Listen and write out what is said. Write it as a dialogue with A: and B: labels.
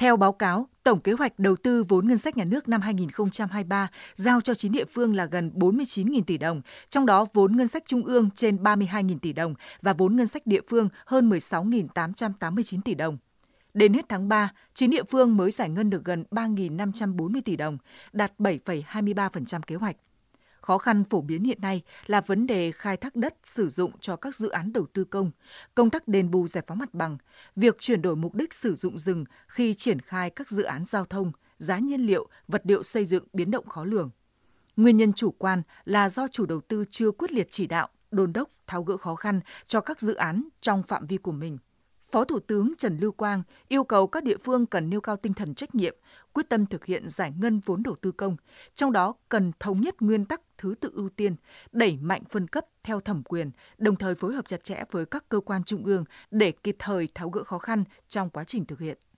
A: Theo báo cáo, tổng kế hoạch đầu tư vốn ngân sách nhà nước năm 2023 giao cho 9 địa phương là gần 49.000 tỷ đồng, trong đó vốn ngân sách trung ương trên 32.000 tỷ đồng và vốn ngân sách địa phương hơn 16.889 tỷ đồng. Đến hết tháng 3, 9 địa phương mới giải ngân được gần 3.540 tỷ đồng, đạt 7,23% kế hoạch. Khó khăn phổ biến hiện nay là vấn đề khai thác đất sử dụng cho các dự án đầu tư công, công tác đền bù giải phóng mặt bằng, việc chuyển đổi mục đích sử dụng rừng khi triển khai các dự án giao thông, giá nhiên liệu, vật liệu xây dựng biến động khó lường. Nguyên nhân chủ quan là do chủ đầu tư chưa quyết liệt chỉ đạo, đôn đốc, tháo gỡ khó khăn cho các dự án trong phạm vi của mình. Phó Thủ tướng Trần Lưu Quang yêu cầu các địa phương cần nêu cao tinh thần trách nhiệm, quyết tâm thực hiện giải ngân vốn đầu tư công, trong đó cần thống nhất nguyên tắc thứ tự ưu tiên, đẩy mạnh phân cấp theo thẩm quyền, đồng thời phối hợp chặt chẽ với các cơ quan trung ương để kịp thời tháo gỡ khó khăn trong quá trình thực hiện.